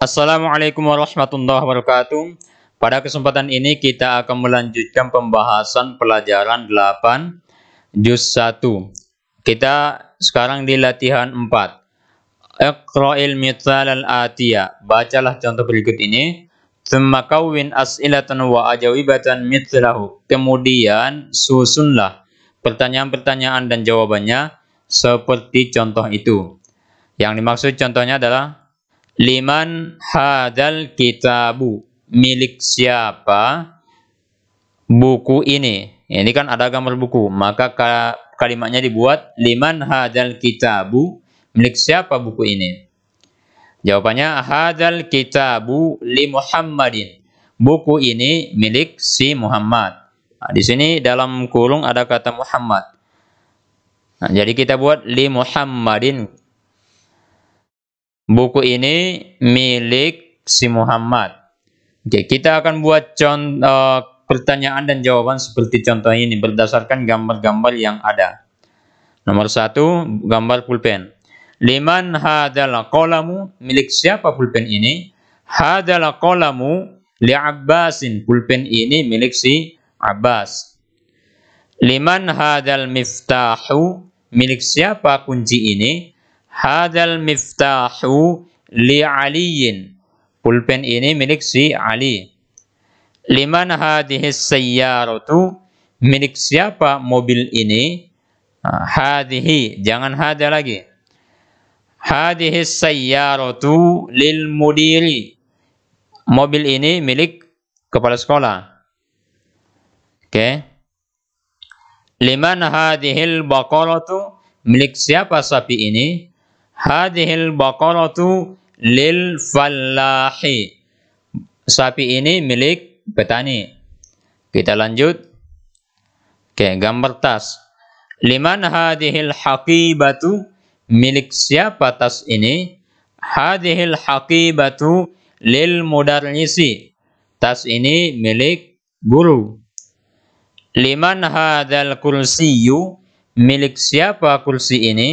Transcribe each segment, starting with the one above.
Assalamualaikum warahmatullahi wabarakatuh. Pada kesempatan ini kita akan melanjutkan pembahasan pelajaran 8 juz 1. Kita sekarang di latihan 4. Iqra'il mithal al-atiya. Bacalah contoh berikut ini. Thumma kawwin as'ilatan wa ajawibatan mithlahu. Kemudian susunlah pertanyaan-pertanyaan dan jawabannya seperti contoh itu. Yang dimaksud contohnya adalah Liman hadal kitabu. Milik siapa buku ini? Ini kan ada gambar buku. Maka kalimatnya dibuat liman hadal kitabu. Milik siapa buku ini? Jawabannya hadal kitabu li Muhammadin. Buku ini milik si Muhammad. Nah, di sini dalam kurung ada kata Muhammad. Nah, jadi kita buat li Muhammadin Buku ini milik si Muhammad. Oke, kita akan buat contoh eh, pertanyaan dan jawaban seperti contoh ini berdasarkan gambar-gambar yang ada. Nomor satu, gambar pulpen. Liman hadal kolamu milik siapa pulpen ini? Hadal kolamu li Abbasin pulpen ini milik si Abbas. Liman hadal miftahu milik siapa kunci ini? Hadal miftahu li aliyin. Pulpen ini milik si Ali. Liman hadihis sayyaratu. Milik siapa mobil ini? Ah, hadihi. Jangan hada lagi. Hadihis sayyaratu lil mudiri. Mobil ini milik kepala sekolah. Oke. Okay. Liman hadihil tu Milik siapa sapi ini? Hadihil baqaratu lil fallahi. Sapi ini milik petani. Kita lanjut. Oke, gambar tas. Liman hadhil haqibatu? Milik siapa tas ini? Hadhil haqibatu lil mudarrisi. Tas ini milik guru. Liman hadal kursiyu? Milik siapa kursi ini?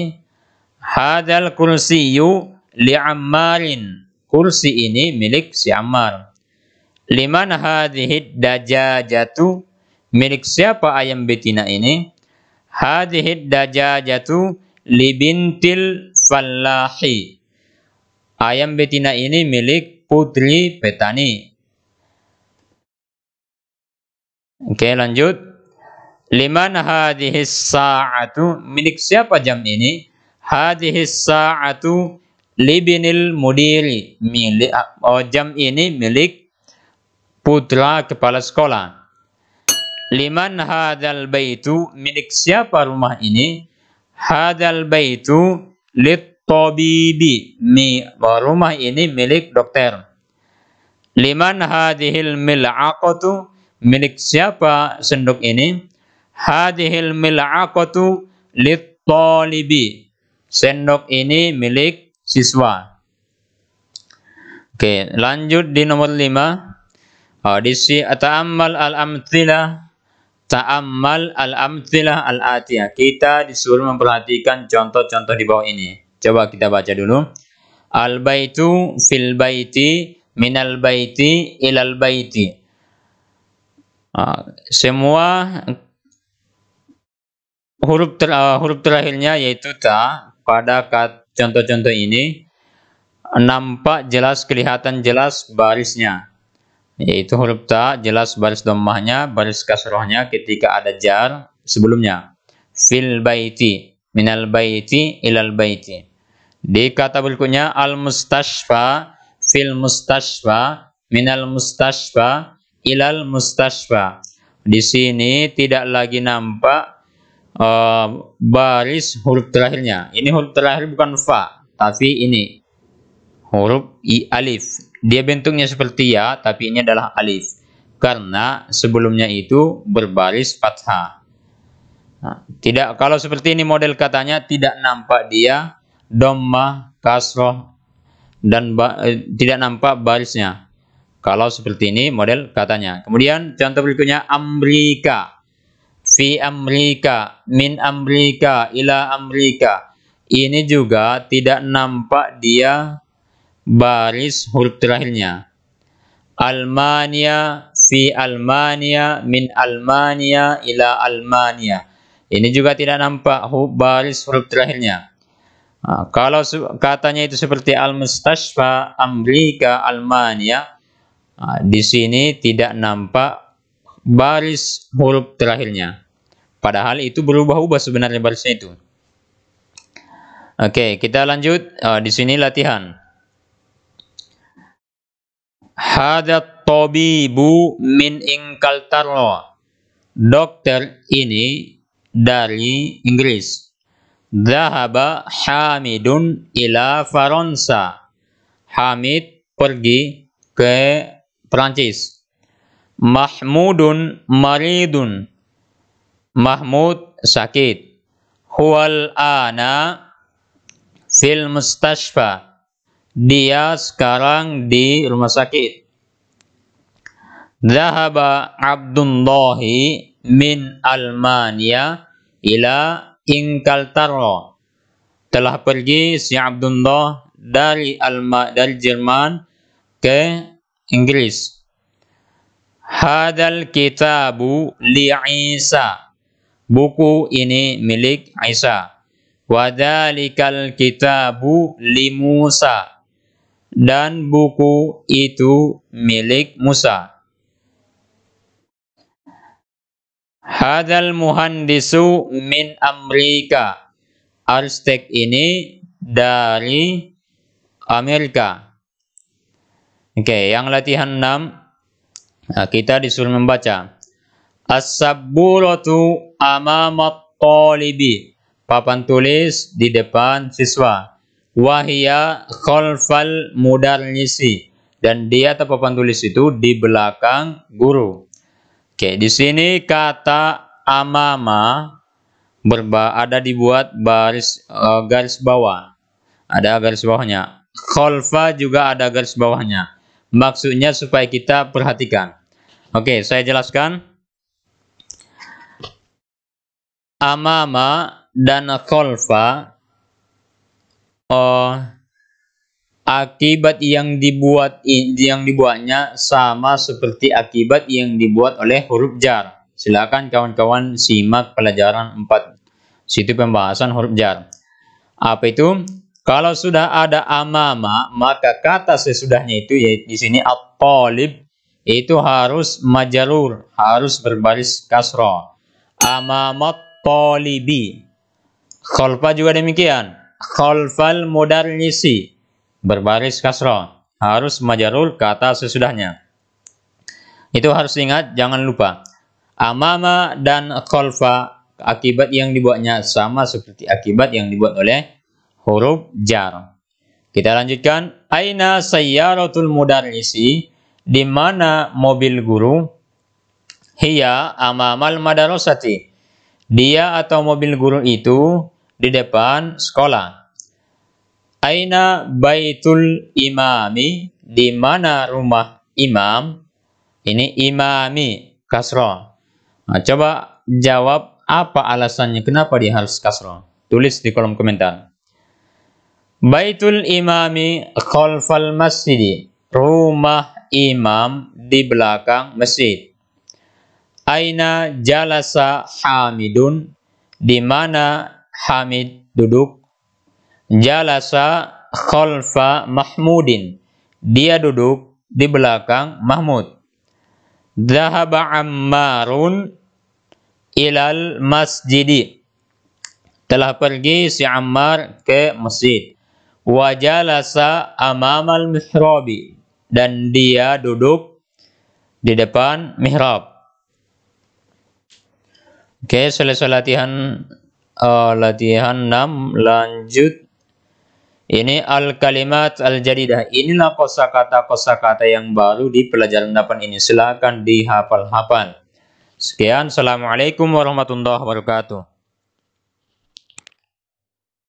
Hadal kursiyu li'ammarin. Kursi ini milik si Ammar. Liman daja dajajatu. Milik siapa ayam betina ini? Hadhid dajajatu libintil fallahi. Ayam betina ini milik putri petani. Oke lanjut. Liman hadihis sa'atu. Milik siapa jam ini? hadhis sa'atu libinil mudiri milik oh, jam ini milik putra kepala sekolah liman hadal baitu milik siapa rumah ini hadal baitu lit tabibi mi oh, rumah ini milik dokter liman hadhil mil'aqatu milik siapa sendok ini hadhil mil'aqatu lit talibi Sendok ini milik siswa. Oke, lanjut di nomor 5. Hadisi ah, ta'ammal al-amthilah. Ta'ammal al-amthilah al-atiyah. Kita disuruh memperhatikan contoh-contoh di bawah ini. Coba kita baca dulu. Al-baitu fil baiti minal baiti ilal baiti. Ah, semua huruf ter, ah, huruf terakhirnya yaitu ta pada contoh-contoh ini nampak jelas kelihatan jelas barisnya yaitu huruf ta jelas baris domahnya baris kasrohnya ketika ada jar sebelumnya fil baiti minal baiti ilal baiti di kata berikutnya al mustashfa fil mustashfa minal mustashfa ilal mustashfa di sini tidak lagi nampak baris huruf terakhirnya. Ini huruf terakhir bukan fa, tapi ini huruf i alif. Dia bentuknya seperti ya, tapi ini adalah alif. Karena sebelumnya itu berbaris fathah. Nah, tidak kalau seperti ini model katanya tidak nampak dia domma kasroh dan ba, eh, tidak nampak barisnya. Kalau seperti ini model katanya. Kemudian contoh berikutnya amerika fi Amerika, min Amerika, ila Amerika. ini juga tidak nampak dia baris huruf terakhirnya Almania fi Almania min Almania ila Almania ini juga tidak nampak huruf baris huruf terakhirnya Nah, kalau katanya itu seperti al-mustashfa Amrika Almania, nah, di sini tidak nampak baris huruf terakhirnya. Padahal itu berubah-ubah sebenarnya barisnya itu. Oke, okay, kita lanjut. Uh, di sini latihan. Hadat tobibu min ingkaltarlo. Dokter ini dari Inggris. Zahaba Hamidun ila Faransa. Hamid pergi ke Perancis. Mahmudun maridun Mahmud sakit. Huwal ana fil mustashfa. Dia sekarang di rumah sakit. Zahaba Abdullahi min Almania ila Inkaltaro. Telah pergi si Abdullah dari Alma dari Jerman ke Inggris. Hadal kitabu li Isa Buku ini milik Isa. Wadhalikal kitabu li Musa. Dan buku itu milik Musa. Hadal muhandisu min Amerika. Arstek ini dari Amerika. Oke, okay, yang latihan 6 nah, kita disuruh membaca. As-sabbulatu amamat talibi. Papan tulis di depan siswa. Wahia khalfal mudarrisi. Dan dia atau papan tulis itu di belakang guru. Oke, di sini kata amama berba ada dibuat baris uh, garis bawah. Ada garis bawahnya. Kholfa juga ada garis bawahnya. Maksudnya supaya kita perhatikan. Oke, saya jelaskan. amama dan kholfa uh, oh, akibat yang dibuat yang dibuatnya sama seperti akibat yang dibuat oleh huruf jar. Silakan kawan-kawan simak pelajaran 4 situ pembahasan huruf jar. Apa itu? Kalau sudah ada amama, maka kata sesudahnya itu yaitu di sini at itu harus majalur, harus berbaris kasro Amamat talibi. Kholfa juga demikian. Kholfal mudarrisi. Berbaris kasro Harus majarul kata sesudahnya. Itu harus ingat, jangan lupa. Amama dan kholfa akibat yang dibuatnya sama seperti akibat yang dibuat oleh huruf jar. Kita lanjutkan. Aina sayyaratul mudarrisi. Di mana mobil guru? Hiya amamal madarosati dia atau mobil guru itu di depan sekolah. Aina baitul imami? Di mana rumah imam? Ini imami kasro. Nah, coba jawab apa alasannya kenapa dia harus kasro? Tulis di kolom komentar. Baitul imami khalfal masjid. Rumah imam di belakang masjid. Aina jalasa Hamidun? Di mana Hamid duduk? Jalasa khalfa Mahmudin. Dia duduk di belakang Mahmud. Zahaba Ammarun ilal masjidi. Telah pergi si Ammar ke masjid. Wajalasa amamal mihrabi. Dan dia duduk di depan mihrab. Oke, okay, selesai latihan uh, latihan 6 lanjut ini al kalimat al jadidah. Inilah kosakata kosakata yang baru di pelajaran 8 ini. Silakan dihafal-hafal. Sekian, assalamualaikum warahmatullahi wabarakatuh.